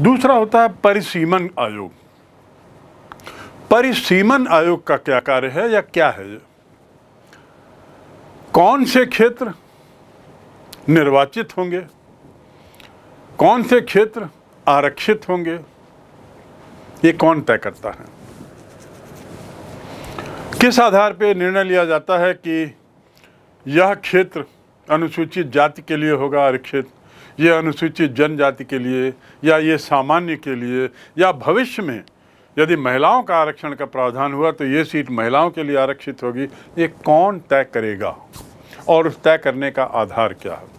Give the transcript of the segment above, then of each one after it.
दूसरा होता है परिसीमन आयोग परिसीमन आयोग का क्या कार्य है या क्या है ये कौन से क्षेत्र निर्वाचित होंगे कौन से क्षेत्र आरक्षित होंगे ये कौन तय करता है किस आधार पर निर्णय लिया जाता है कि यह क्षेत्र अनुसूचित जाति के लिए होगा आरक्षित ये अनुसूचित जनजाति के लिए या ये सामान्य के लिए या भविष्य में यदि महिलाओं का आरक्षण का प्रावधान हुआ तो ये सीट महिलाओं के लिए आरक्षित होगी ये कौन तय करेगा और उस तय करने का आधार क्या है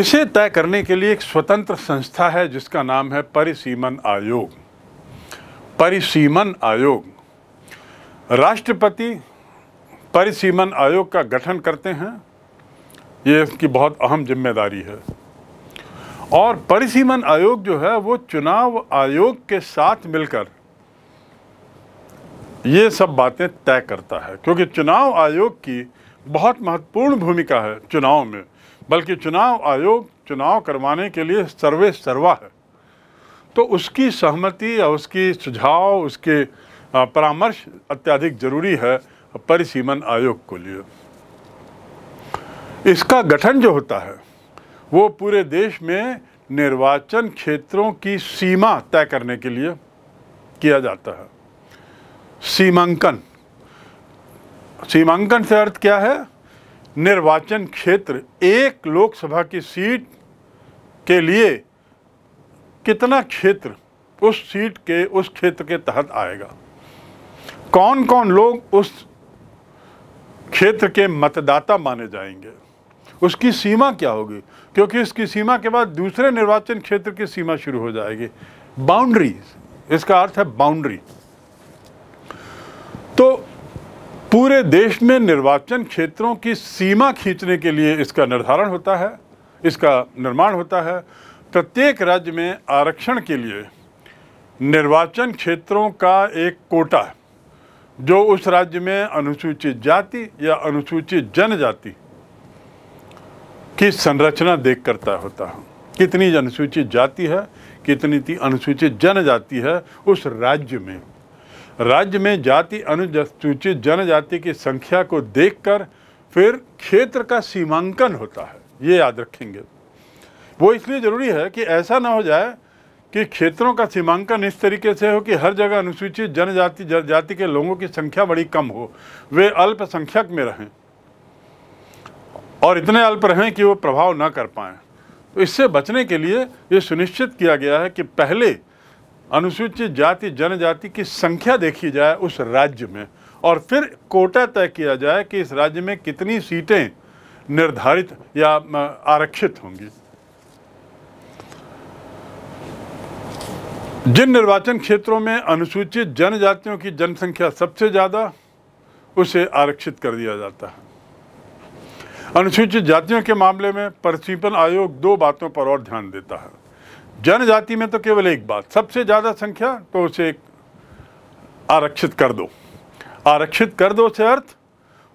इसे तय करने के लिए एक स्वतंत्र संस्था है जिसका नाम है परिसीमन आयोग परिसीमन आयोग राष्ट्रपति परिसीमन आयोग का गठन करते हैं ये इसकी बहुत अहम जिम्मेदारी है और परिसीमन आयोग जो है वो चुनाव आयोग के साथ मिलकर ये सब बातें तय करता है क्योंकि चुनाव आयोग की बहुत महत्वपूर्ण भूमिका है चुनाव में बल्कि चुनाव आयोग चुनाव करवाने के लिए सर्वे सर्वा है तो उसकी सहमति या उसकी सुझाव उसके परामर्श अत्याधिक ज़रूरी है परिसीमन आयोग को लिए इसका गठन जो होता है वो पूरे देश में निर्वाचन क्षेत्रों की सीमा तय करने के लिए किया जाता है सीमांकन सीमांकन से अर्थ क्या है निर्वाचन क्षेत्र एक लोकसभा की सीट के लिए कितना क्षेत्र उस सीट के उस क्षेत्र के तहत आएगा कौन कौन लोग उस क्षेत्र के मतदाता माने जाएंगे उसकी सीमा क्या होगी क्योंकि इसकी सीमा के बाद दूसरे निर्वाचन क्षेत्र की सीमा शुरू हो जाएगी बाउंड्री इसका अर्थ है बाउंड्री तो पूरे देश में निर्वाचन क्षेत्रों की सीमा खींचने के लिए इसका निर्धारण होता है इसका निर्माण होता है प्रत्येक राज्य में आरक्षण के लिए निर्वाचन क्षेत्रों का एक कोटा जो उस राज्य में अनुसूचित जाति या अनुसूचित जनजाति की संरचना देख करता होता हूँ कितनी अनुसूचित जाति है कितनी अनुसूचित जनजाति है उस राज्य में राज्य में जाति अनुसूचित जनजाति की संख्या को देखकर फिर क्षेत्र का सीमांकन होता है ये याद रखेंगे वो इसलिए ज़रूरी है कि ऐसा ना हो जाए कि क्षेत्रों का सीमांकन इस तरीके से हो कि हर जगह अनुसूचित जनजाति जनजाति के लोगों की संख्या बड़ी कम हो वे अल्पसंख्यक में रहें और इतने अल्प रहें कि वो प्रभाव ना कर पाएँ तो इससे बचने के लिए ये सुनिश्चित किया गया है कि पहले अनुसूचित जाति जनजाति की संख्या देखी जाए उस राज्य में और फिर कोटा तय किया जाए कि इस राज्य में कितनी सीटें निर्धारित या आरक्षित होंगी जिन निर्वाचन क्षेत्रों में अनुसूचित जनजातियों की जनसंख्या सबसे ज़्यादा उसे आरक्षित कर दिया जाता है अनुसूचित जातियों के मामले में प्रक्षेपण आयोग दो बातों पर और ध्यान देता है जनजाति में तो केवल एक बात सबसे ज़्यादा संख्या तो उसे एक आरक्षित कर दो आरक्षित कर दो से अर्थ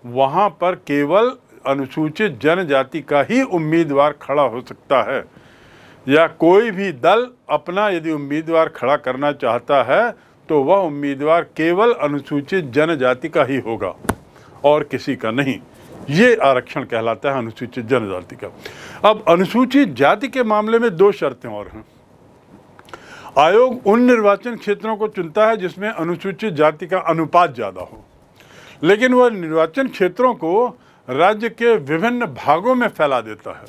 वहाँ पर केवल अनुसूचित जनजाति का ही उम्मीदवार खड़ा हो सकता है या कोई भी दल अपना यदि उम्मीदवार खड़ा करना चाहता है तो वह उम्मीदवार केवल अनुसूचित जनजाति का ही होगा और किसी का नहीं ये आरक्षण कहलाता है अनुसूचित जनजाति का अब अनुसूचित जाति के मामले में दो शर्तें और हैं आयोग उन निर्वाचन क्षेत्रों को चुनता है जिसमें अनुसूचित जाति का अनुपात ज़्यादा हो लेकिन वह निर्वाचन क्षेत्रों को राज्य के विभिन्न भागों में फैला देता है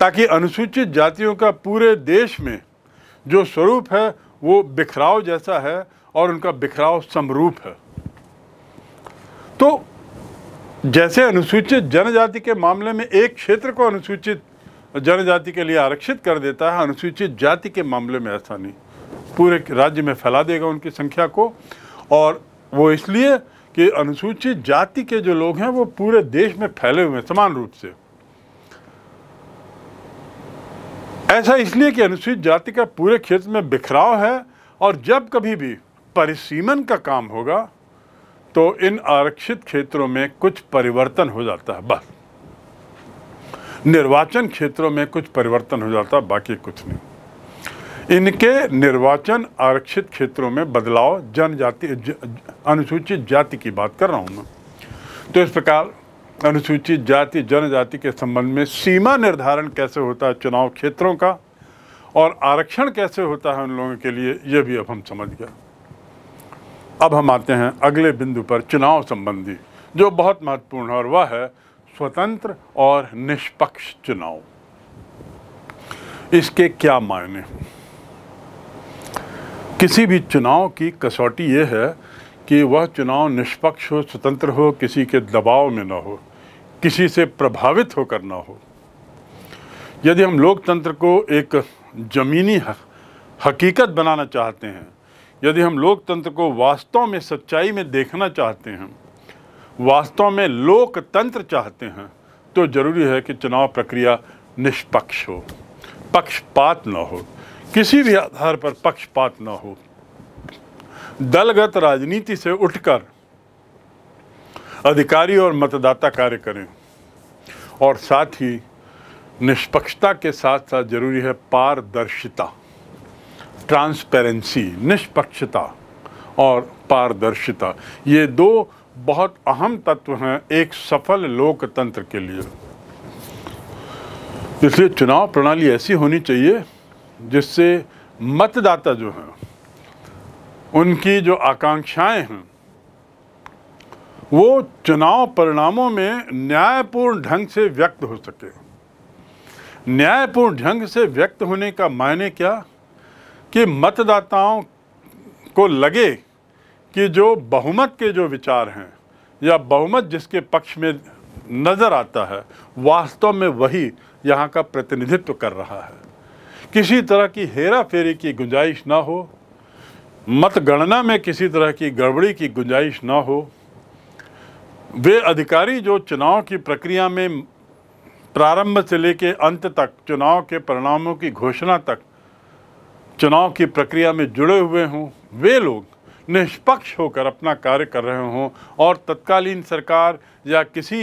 ताकि अनुसूचित जातियों का पूरे देश में जो स्वरूप है वो बिखराव जैसा है और उनका बिखराव समरूप है तो जैसे अनुसूचित जनजाति के मामले में एक क्षेत्र को अनुसूचित जनजाति के लिए आरक्षित कर देता है अनुसूचित जाति के मामले में ऐसा नहीं पूरे राज्य में फैला देगा उनकी संख्या को और वो इसलिए कि अनुसूचित जाति के जो लोग हैं वो पूरे देश में फैले हुए हैं समान रूप से ऐसा इसलिए कि अनुसूचित जाति का पूरे क्षेत्र में बिखराव है और जब कभी भी परिसीमन का काम होगा तो इन आरक्षित क्षेत्रों में कुछ परिवर्तन हो जाता है बस निर्वाचन क्षेत्रों में कुछ परिवर्तन हो जाता है बाकी कुछ नहीं इनके निर्वाचन आरक्षित क्षेत्रों में बदलाव जनजाति ज, अनुसूचित जाति की बात कर रहा हूँ मैं तो इस प्रकार अनुसूचित जाति जनजाति के संबंध में सीमा निर्धारण कैसे होता है चुनाव क्षेत्रों का और आरक्षण कैसे होता है उन लोगों के लिए ये भी अब हम समझ गया अब हम आते हैं अगले बिंदु पर चुनाव संबंधी जो बहुत महत्वपूर्ण है और वह है स्वतंत्र और निष्पक्ष चुनाव इसके क्या मायने किसी भी चुनाव की कसौटी ये है कि वह चुनाव निष्पक्ष हो स्वतंत्र हो किसी के दबाव में ना हो किसी से प्रभावित होकर ना हो यदि हम लोकतंत्र को एक ज़मीनी हकीकत बनाना चाहते हैं यदि हम लोकतंत्र को वास्तव में सच्चाई में देखना चाहते हैं वास्तव में लोकतंत्र चाहते हैं तो ज़रूरी है कि चुनाव प्रक्रिया निष्पक्ष हो पक्षपात न हो किसी भी आधार पर पक्षपात न हो दलगत राजनीति से उठकर अधिकारी और मतदाता कार्य करें और साथ ही निष्पक्षता के साथ साथ जरूरी है पारदर्शिता ट्रांसपेरेंसी निष्पक्षता और पारदर्शिता ये दो बहुत अहम तत्व हैं एक सफल लोकतंत्र के लिए इसलिए चुनाव प्रणाली ऐसी होनी चाहिए जिससे मतदाता जो हैं उनकी जो आकांक्षाएं हैं वो चुनाव परिणामों में न्यायपूर्ण ढंग से व्यक्त हो सके न्यायपूर्ण ढंग से व्यक्त होने का मायने क्या कि मतदाताओं को लगे कि जो बहुमत के जो विचार हैं या बहुमत जिसके पक्ष में नज़र आता है वास्तव में वही यहाँ का प्रतिनिधित्व कर रहा है किसी तरह की हेरा फेरी की गुंजाइश ना हो मतगणना में किसी तरह की गड़बड़ी की गुंजाइश ना हो वे अधिकारी जो चुनाव की प्रक्रिया में प्रारंभ से लेकर अंत तक चुनाव के परिणामों की घोषणा तक चुनाव की प्रक्रिया में जुड़े हुए हों वे लोग निष्पक्ष होकर अपना कार्य कर रहे हों और तत्कालीन सरकार या किसी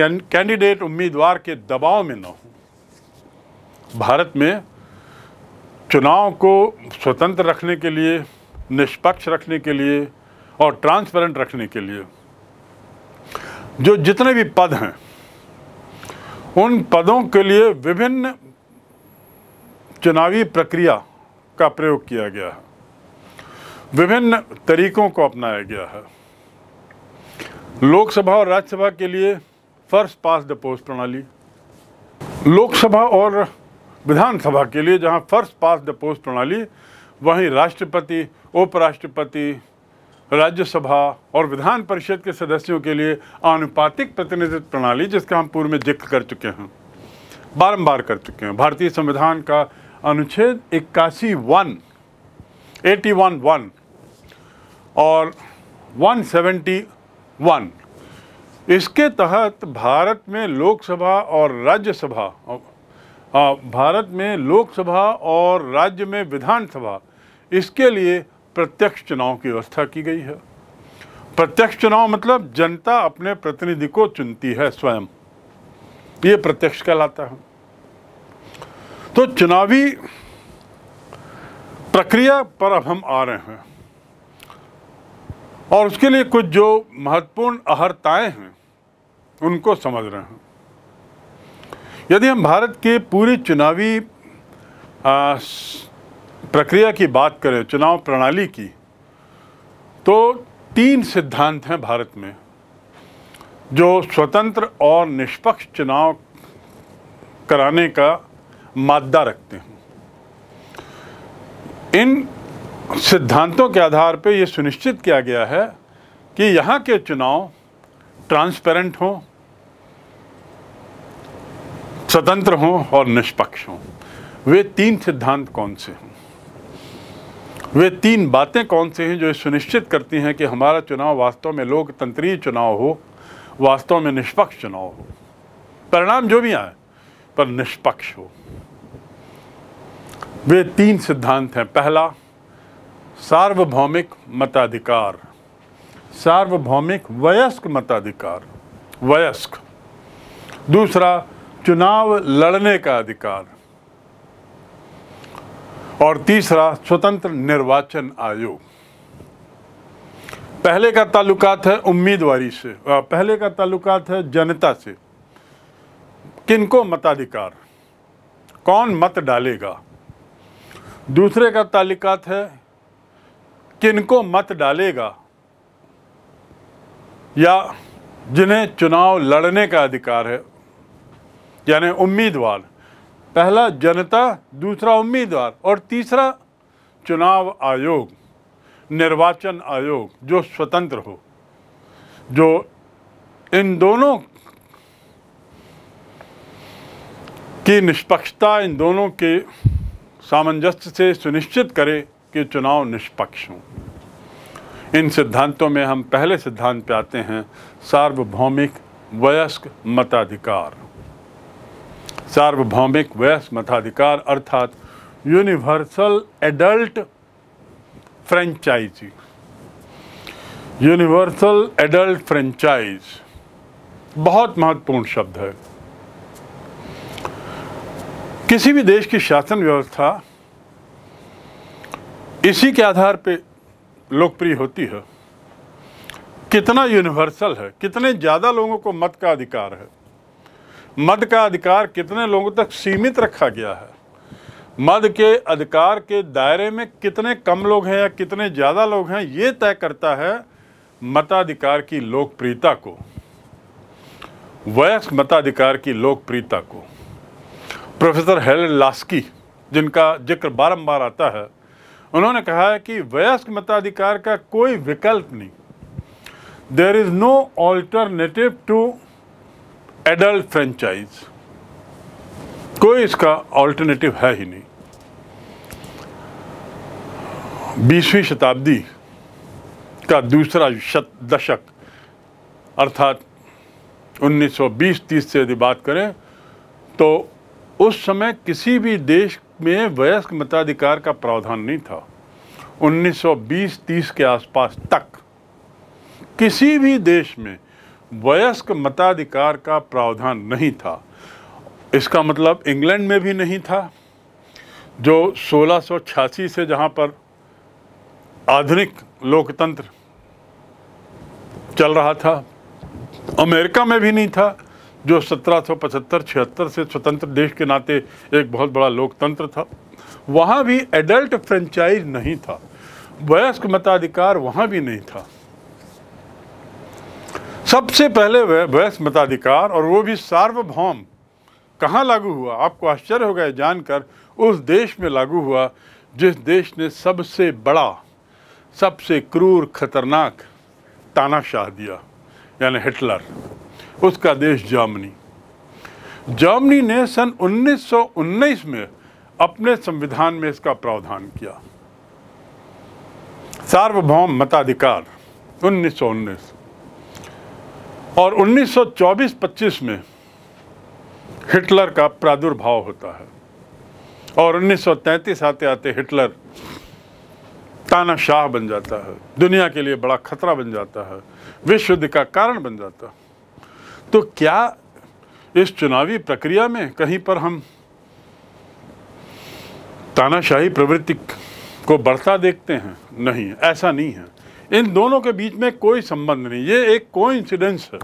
कैंडिडेट उम्मीदवार के दबाव में न हो भारत में चुनाव को स्वतंत्र रखने के लिए निष्पक्ष रखने के लिए और ट्रांसपेरेंट रखने के लिए जो जितने भी पद हैं उन पदों के लिए विभिन्न चुनावी प्रक्रिया का प्रयोग किया गया है विभिन्न तरीकों को अपनाया गया है लोकसभा और राज्यसभा के लिए फर्स्ट पास द पोस्ट प्रणाली लोकसभा और विधानसभा के लिए जहां फर्स्ट पास द पोस्ट प्रणाली वहीं राष्ट्रपति उपराष्ट्रपति राज्यसभा और विधान परिषद के सदस्यों के लिए आनुपातिक प्रतिनिधित्व प्रणाली जिसका हम पूर्व में जिक्र कर चुके हैं बारंबार कर चुके हैं भारतीय संविधान का अनुच्छेद इक्यासी वन एटी वन वन और वन सेवेंटी वन इसके तहत भारत में लोकसभा और राज्यसभा भारत में लोकसभा और राज्य में विधानसभा इसके लिए प्रत्यक्ष चुनाव की व्यवस्था की गई है प्रत्यक्ष चुनाव मतलब जनता अपने प्रतिनिधि को चुनती है स्वयं ये प्रत्यक्ष कहलाता है तो चुनावी प्रक्रिया पर अब हम आ रहे हैं और उसके लिए कुछ जो महत्वपूर्ण अहर्ताएं हैं उनको समझ रहे हैं यदि हम भारत के पूरी चुनावी आ, प्रक्रिया की बात करें चुनाव प्रणाली की तो तीन सिद्धांत हैं भारत में जो स्वतंत्र और निष्पक्ष चुनाव कराने का मादा रखते हैं इन सिद्धांतों के आधार पर यह सुनिश्चित किया गया है कि यहाँ के चुनाव ट्रांसपेरेंट हों स्वतंत्र हों और निष्पक्ष हों वे तीन सिद्धांत कौन से हैं वे तीन बातें कौन सी हैं जो सुनिश्चित करती हैं कि हमारा चुनाव वास्तव में लोकतंत्रीय चुनाव हो वास्तव में निष्पक्ष चुनाव हो परिणाम जो भी आए पर निष्पक्ष हो वे तीन सिद्धांत हैं पहला सार्वभौमिक मताधिकार सार्वभौमिक वयस्क मताधिकार वयस्क दूसरा चुनाव लड़ने का अधिकार और तीसरा स्वतंत्र निर्वाचन आयोग पहले का ताल्लुकात है उम्मीदवारी से पहले का ताल्लुकात है जनता से किनको मताधिकार कौन मत डालेगा दूसरे का तालिकात है किनको मत डालेगा या जिन्हें चुनाव लड़ने का अधिकार है यानी उम्मीदवार पहला जनता दूसरा उम्मीदवार और तीसरा चुनाव आयोग निर्वाचन आयोग जो स्वतंत्र हो जो इन दोनों की निष्पक्षता इन दोनों के सामंजस्य से सुनिश्चित करे कि चुनाव निष्पक्ष हों इन सिद्धांतों में हम पहले सिद्धांत पे आते हैं सार्वभौमिक वयस्क मताधिकार सार्वभौमिक वयस्क मताधिकार अर्थात universal adult franchise universal adult franchise बहुत महत्वपूर्ण शब्द है किसी भी देश की शासन व्यवस्था इसी के आधार पे लोकप्रिय होती है कितना यूनिवर्सल है कितने ज़्यादा लोगों को मत का अधिकार है मत का अधिकार कितने लोगों तक सीमित रखा गया है मत के अधिकार के दायरे में कितने कम लोग हैं या कितने ज़्यादा लोग हैं ये तय करता है मताधिकार की लोकप्रियता को वयस्क मताधिकार की लोकप्रियता को प्रोफेसर हेल लास्की जिनका जिक्र बारंबार आता है उन्होंने कहा है कि वयस्क मताधिकार का कोई विकल्प नहीं there is no alternative to adult franchise कोई इसका ऑल्टरनेटिव है ही नहीं बीसवीं शताब्दी का दूसरा शत दशक अर्थात 1920-30 से यदि बात करें तो उस समय किसी भी देश में वयस्क मताधिकार का प्रावधान नहीं था 1920-30 के आसपास तक किसी भी देश में वयस्क मताधिकार का प्रावधान नहीं था इसका मतलब इंग्लैंड में भी नहीं था जो सोलह से जहाँ पर आधुनिक लोकतंत्र चल रहा था अमेरिका में भी नहीं था जो सत्रह सौ पचहत्तर छिहत्तर से स्वतंत्र देश के नाते एक बहुत बड़ा लोकतंत्र था वहाँ भी एडल्ट फ्रेंचाइज नहीं था वयस्क मताधिकार वहाँ भी नहीं था सबसे पहले वयस्क मताधिकार और वो भी सार्वभौम कहाँ लागू हुआ आपको आश्चर्य हो गया जानकर उस देश में लागू हुआ जिस देश ने सबसे बड़ा सबसे क्रूर खतरनाक तानाशाह दिया यानी हिटलर उसका देश जर्मनी जर्मनी ने सन 1919 में अपने संविधान में इसका प्रावधान किया सार्वभौम मताधिकार 1919 और 1924-25 में हिटलर का प्रादुर्भाव होता है और 1933 आते आते हिटलर तानाशाह बन जाता है दुनिया के लिए बड़ा खतरा बन जाता है विश्व युद्ध का कारण बन जाता है तो क्या इस चुनावी प्रक्रिया में कहीं पर हम तानाशाही प्रवृत्ति को बढ़ता देखते हैं नहीं ऐसा नहीं है इन दोनों के बीच में कोई संबंध नहीं ये एक को इंसिडेंस है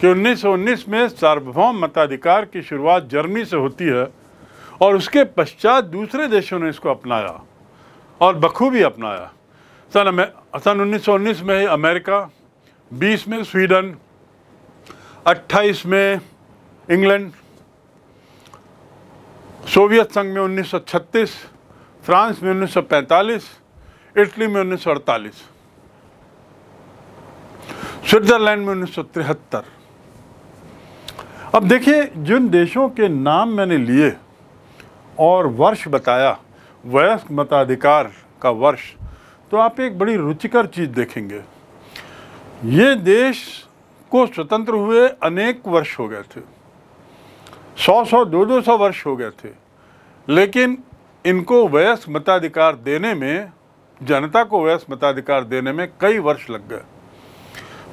कि उन्नीस में सार्वभौम मताधिकार की शुरुआत जर्मनी से होती है और उसके पश्चात दूसरे देशों ने इसको अपनाया और बखूबी अपनाया सन सन उन्नीस में अमेरिका 20 में स्वीडन अट्ठाईस में इंग्लैंड सोवियत संघ में 1936 फ्रांस में 1945 इटली में 1948 स्विट्जरलैंड में 1973 अब देखिए जिन देशों के नाम मैंने लिए और वर्ष बताया वयस्क मताधिकार का वर्ष तो आप एक बड़ी रुचिकर चीज़ देखेंगे ये देश को स्वतंत्र हुए अनेक वर्ष हो गए थे सौ सौ दो दो सौ वर्ष हो गए थे लेकिन इनको वयस्क मताधिकार देने में जनता को वयस्क मताधिकार देने में कई वर्ष लग गए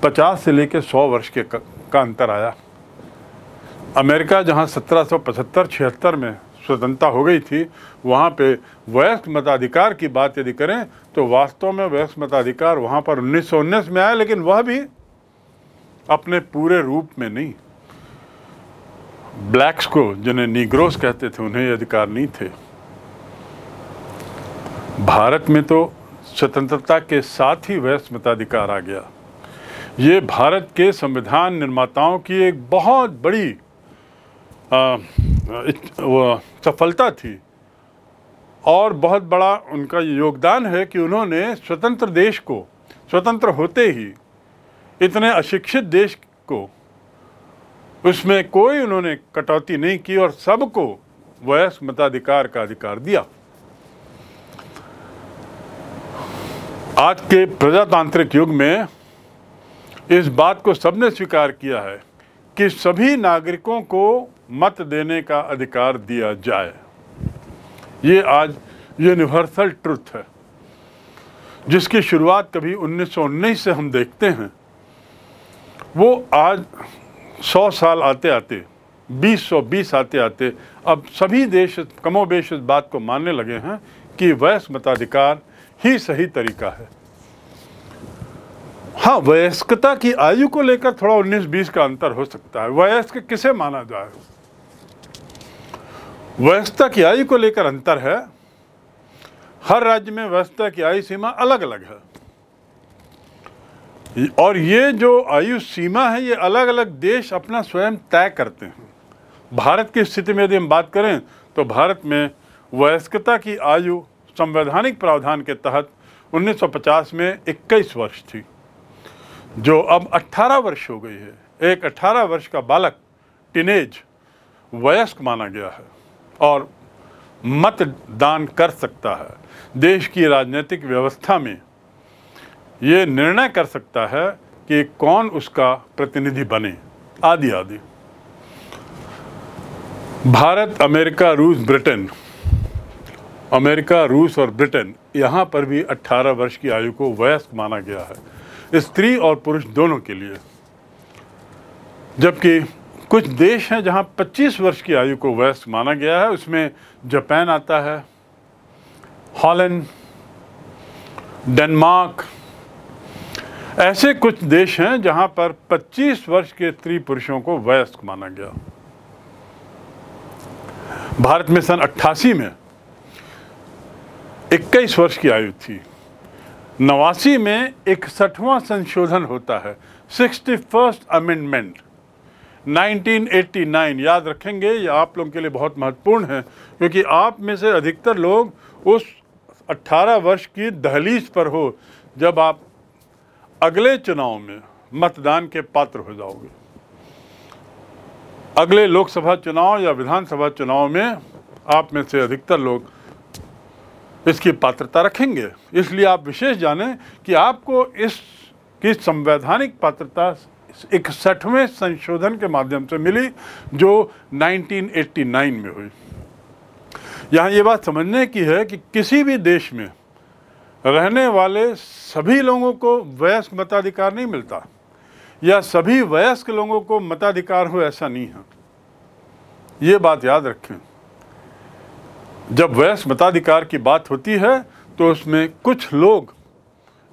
पचास से लेकर सौ वर्ष के का अंतर आया अमेरिका जहां सत्रह सौ पचहत्तर छिहत्तर में स्वतंत्रता हो गई थी वहाँ पे वयस्क मताधिकार की बात यदि करें तो वास्तव में वयस्क मताधिकार वहां पर उन्नीस में आया लेकिन वह भी अपने पूरे रूप में नहीं ब्लैक्स को जिन्हें निग्रोस कहते थे उन्हें अधिकार नहीं थे भारत में तो स्वतंत्रता के साथ ही वह मताधिकार आ गया ये भारत के संविधान निर्माताओं की एक बहुत बड़ी आ, सफलता थी और बहुत बड़ा उनका योगदान है कि उन्होंने स्वतंत्र देश को स्वतंत्र होते ही इतने अशिक्षित देश को उसमें कोई उन्होंने कटौती नहीं की और सबको वयस्क मताधिकार का अधिकार दिया आज के प्रजातांत्रिक युग में इस बात को सबने स्वीकार किया है कि सभी नागरिकों को मत देने का अधिकार दिया जाए ये आज यूनिवर्सल ट्रुथ है जिसकी शुरुआत कभी उन्नीस से हम देखते हैं वो आज सौ साल आते आते बीस सौ बीस आते आते अब सभी देश कमोबेश इस बात को मानने लगे हैं कि वयस्क मताधिकार ही सही तरीका है हाँ वयस्कता की आयु को लेकर थोड़ा 19-20 का अंतर हो सकता है वयस्क किसे माना जाए वयस्कता की आयु को लेकर अंतर है हर राज्य में वयस्कता की आयु सीमा अलग अलग है और ये जो आयु सीमा है ये अलग अलग देश अपना स्वयं तय करते हैं भारत की स्थिति में यदि हम बात करें तो भारत में वयस्कता की आयु संवैधानिक प्रावधान के तहत 1950 में 21 वर्ष थी जो अब 18 वर्ष हो गई है एक 18 वर्ष का बालक टीनेज वयस्क माना गया है और मतदान कर सकता है देश की राजनीतिक व्यवस्था में ये निर्णय कर सकता है कि कौन उसका प्रतिनिधि बने आदि आदि भारत अमेरिका रूस ब्रिटेन अमेरिका रूस और ब्रिटेन यहाँ पर भी 18 वर्ष की आयु को वयस्क माना गया है स्त्री और पुरुष दोनों के लिए जबकि कुछ देश हैं जहाँ 25 वर्ष की आयु को वयस्क माना गया है उसमें जापान आता है हॉलैंड डेनमार्क ऐसे कुछ देश हैं जहां पर 25 वर्ष के स्त्री पुरुषों को वयस्क माना गया भारत में सन 88 में 21 वर्ष की आयु थी नवासी में इकसठवां संशोधन होता है सिक्सटी फर्स्ट अमेंडमेंट 1989 याद रखेंगे ये या आप लोगों के लिए बहुत महत्वपूर्ण है क्योंकि आप में से अधिकतर लोग उस 18 वर्ष की दहलीज पर हो जब आप अगले चुनाव में मतदान के पात्र हो जाओगे अगले लोकसभा चुनाव या विधानसभा चुनाव में आप में से अधिकतर लोग इसकी पात्रता रखेंगे इसलिए आप विशेष जानें कि आपको इस की संवैधानिक पात्रता इकसठवें संशोधन के माध्यम से मिली जो 1989 में हुई यहाँ ये बात समझने की है कि किसी भी देश में रहने वाले सभी लोगों को वयस्क मताधिकार नहीं मिलता या सभी वयस्क लोगों को मताधिकार हो ऐसा नहीं है ये बात याद रखें जब वयस्क मताधिकार की बात होती है तो उसमें कुछ लोग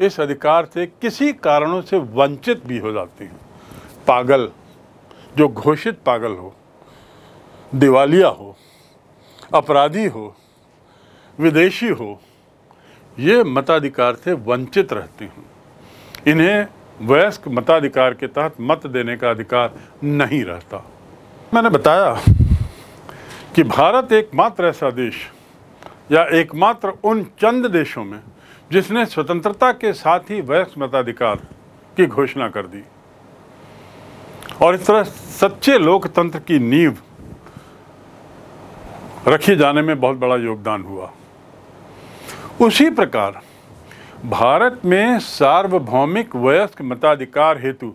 इस अधिकार से किसी कारणों से वंचित भी हो जाते हैं पागल जो घोषित पागल हो दिवालिया हो अपराधी हो विदेशी हो ये मताधिकार से वंचित रहती हूँ इन्हें वयस्क मताधिकार के तहत मत देने का अधिकार नहीं रहता मैंने बताया कि भारत एकमात्र ऐसा देश या एकमात्र उन चंद देशों में जिसने स्वतंत्रता के साथ ही वयस्क मताधिकार की घोषणा कर दी और इस तरह सच्चे लोकतंत्र की नींव रखे जाने में बहुत बड़ा योगदान हुआ उसी प्रकार भारत में सार्वभौमिक वयस्क मताधिकार हेतु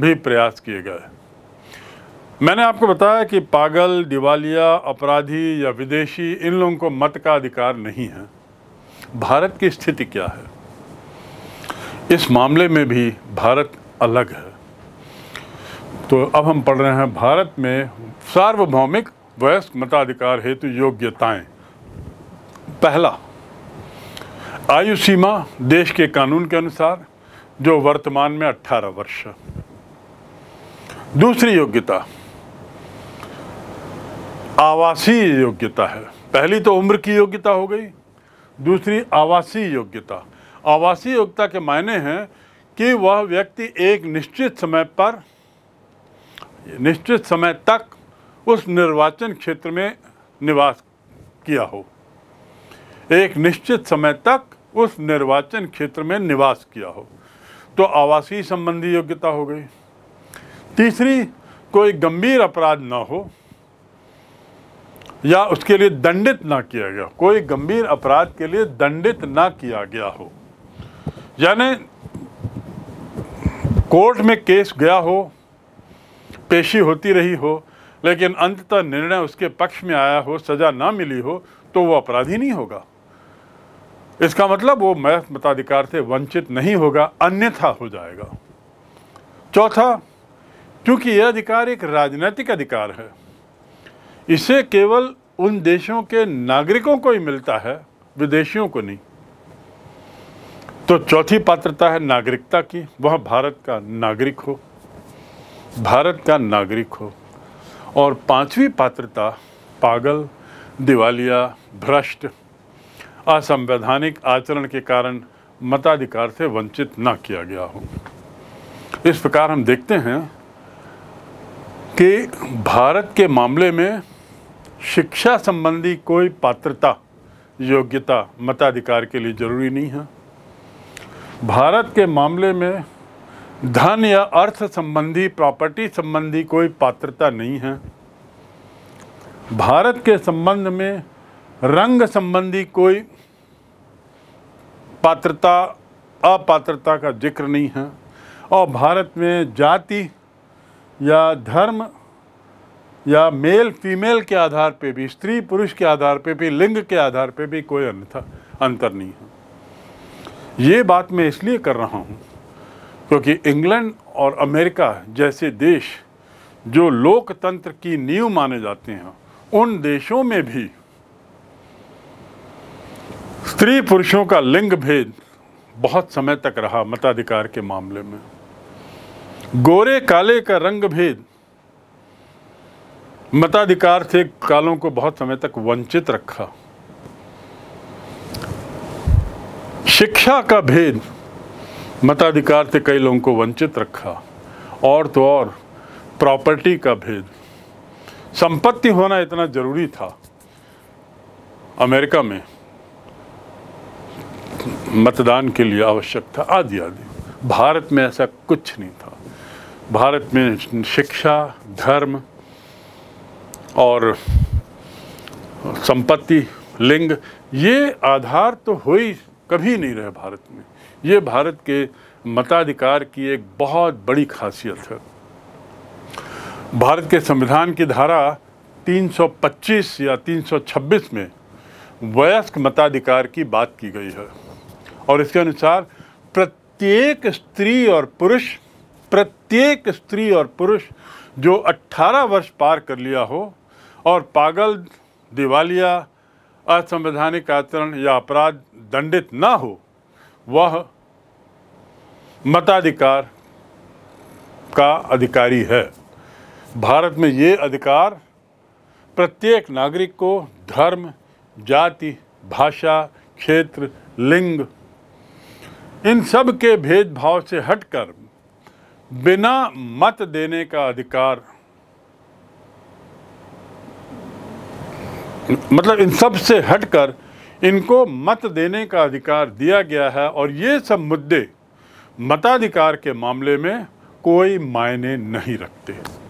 भी प्रयास किए गए मैंने आपको बताया कि पागल दिवालिया अपराधी या विदेशी इन लोगों को मत का अधिकार नहीं है भारत की स्थिति क्या है इस मामले में भी भारत अलग है तो अब हम पढ़ रहे हैं भारत में सार्वभौमिक वयस्क मताधिकार हेतु योग्यताएं पहला आयु सीमा देश के कानून के अनुसार जो वर्तमान में 18 वर्ष दूसरी योग्यता आवासीय योग्यता है पहली तो उम्र की योग्यता हो गई दूसरी आवासीय योग्यता आवासीय योग्यता के मायने हैं कि वह व्यक्ति एक निश्चित समय पर निश्चित समय तक उस निर्वाचन क्षेत्र में निवास किया हो एक निश्चित समय तक उस निर्वाचन क्षेत्र में निवास किया हो तो आवासीय संबंधी योग्यता हो गई तीसरी कोई गंभीर अपराध ना हो या उसके लिए दंडित ना किया गया कोई गंभीर अपराध के लिए दंडित ना किया गया हो यानी कोर्ट में केस गया हो पेशी होती रही हो लेकिन अंततः निर्णय उसके पक्ष में आया हो सज़ा ना मिली हो तो वो अपराधी नहीं होगा इसका मतलब वो मैं मताधिकार से वंचित नहीं होगा अन्यथा हो जाएगा चौथा क्योंकि यह अधिकार एक राजनीतिक अधिकार है इसे केवल उन देशों के नागरिकों को ही मिलता है विदेशियों को नहीं तो चौथी पात्रता है नागरिकता की वह भारत का नागरिक हो भारत का नागरिक हो और पांचवी पात्रता पागल दिवालिया भ्रष्ट असंवैधानिक आचरण के कारण मताधिकार से वंचित न किया गया हो इस प्रकार हम देखते हैं कि भारत के मामले में शिक्षा संबंधी कोई पात्रता योग्यता मताधिकार के लिए ज़रूरी नहीं है भारत के मामले में धन या अर्थ संबंधी प्रॉपर्टी संबंधी कोई पात्रता नहीं है भारत के संबंध में रंग संबंधी कोई पात्रता अपात्रता का जिक्र नहीं है और भारत में जाति या धर्म या मेल फीमेल के आधार पे भी स्त्री पुरुष के आधार पे भी लिंग के आधार पे भी कोई अन्यथा अंतर नहीं है ये बात मैं इसलिए कर रहा हूँ क्योंकि इंग्लैंड और अमेरिका जैसे देश जो लोकतंत्र की नींव माने जाते हैं उन देशों में भी स्त्री पुरुषों का लिंग भेद बहुत समय तक रहा मताधिकार के मामले में गोरे काले का रंग भेद मताधिकार से कालों को बहुत समय तक वंचित रखा शिक्षा का भेद मताधिकार से कई लोगों को वंचित रखा और तो और प्रॉपर्टी का भेद संपत्ति होना इतना ज़रूरी था अमेरिका में मतदान के लिए आवश्यक था आदि आदि भारत में ऐसा कुछ नहीं था भारत में शिक्षा धर्म और संपत्ति लिंग ये आधार तो हो ही कभी नहीं रहे भारत में ये भारत के मताधिकार की एक बहुत बड़ी खासियत है भारत के संविधान की धारा 325 या 326 में वयस्क मताधिकार की बात की गई है और इसके अनुसार प्रत्येक स्त्री और पुरुष प्रत्येक स्त्री और पुरुष जो 18 वर्ष पार कर लिया हो और पागल दिवालिया असंवैधानिक आचरण या अपराध दंडित ना हो वह मताधिकार का अधिकारी है भारत में ये अधिकार प्रत्येक नागरिक को धर्म जाति भाषा क्षेत्र लिंग इन सब के भेदभाव से हटकर बिना मत देने का अधिकार मतलब इन सब से हटकर इनको मत देने का अधिकार दिया गया है और ये सब मुद्दे मताधिकार के मामले में कोई मायने नहीं रखते